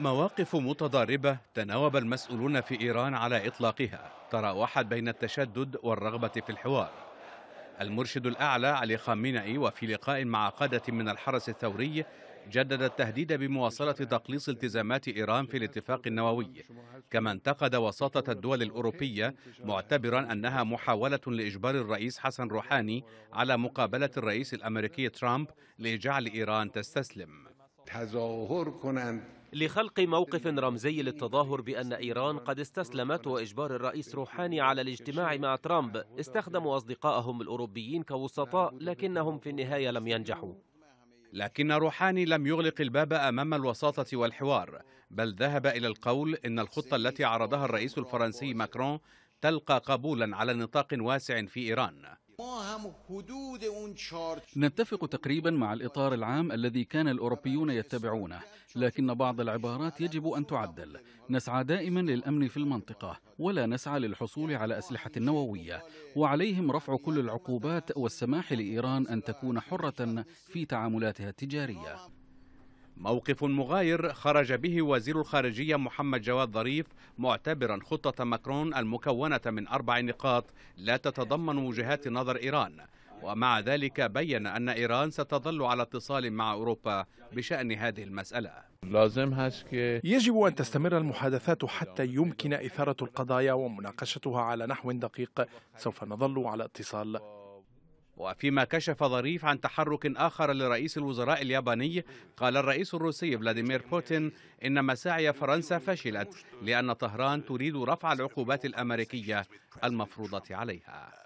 مواقف متضاربة تناوب المسؤولون في إيران على إطلاقها تراوحت بين التشدد والرغبة في الحوار المرشد الأعلى علي خامنئي وفي لقاء مع قادة من الحرس الثوري جدد التهديد بمواصلة تقليص التزامات إيران في الاتفاق النووي كما انتقد وساطة الدول الأوروبية معتبرا أنها محاولة لإجبار الرئيس حسن روحاني على مقابلة الرئيس الأمريكي ترامب لجعل إيران تستسلم لخلق موقف رمزي للتظاهر بأن إيران قد استسلمت وإجبار الرئيس روحاني على الاجتماع مع ترامب استخدموا أصدقائهم الأوروبيين كوسطاء لكنهم في النهاية لم ينجحوا لكن روحاني لم يغلق الباب امام الوساطه والحوار بل ذهب الى القول ان الخطه التي عرضها الرئيس الفرنسي ماكرون تلقى قبولا على نطاق واسع في ايران نتفق تقريبا مع الإطار العام الذي كان الأوروبيون يتبعونه لكن بعض العبارات يجب أن تعدل نسعى دائما للأمن في المنطقة ولا نسعى للحصول على أسلحة نووية وعليهم رفع كل العقوبات والسماح لإيران أن تكون حرة في تعاملاتها التجارية موقف مغاير خرج به وزير الخارجية محمد جواد ظريف معتبرا خطة ماكرون المكونة من أربع نقاط لا تتضمن وجهات نظر إيران ومع ذلك بين أن إيران ستظل على اتصال مع أوروبا بشأن هذه المسألة يجب أن تستمر المحادثات حتى يمكن إثارة القضايا ومناقشتها على نحو دقيق سوف نظل على اتصال وفيما كشف ظريف عن تحرك آخر لرئيس الوزراء الياباني قال الرئيس الروسي فلاديمير بوتين إن مساعي فرنسا فشلت لأن طهران تريد رفع العقوبات الأمريكية المفروضة عليها